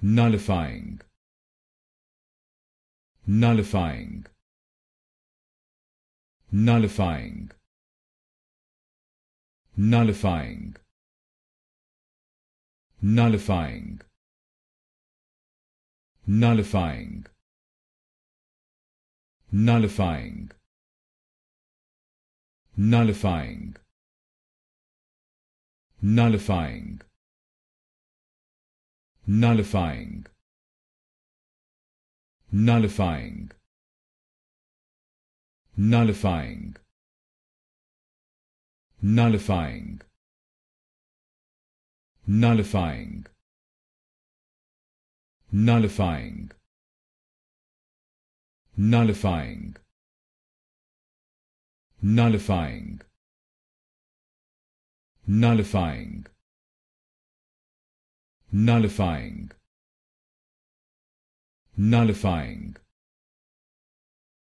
nullifying nullifying nullifying nullifying nullifying nullifying nullifying nullifying nullifying nullifying nullifying nullifying nullifying nullifying nullifying nullifying nullifying nullifying nullifying nullifying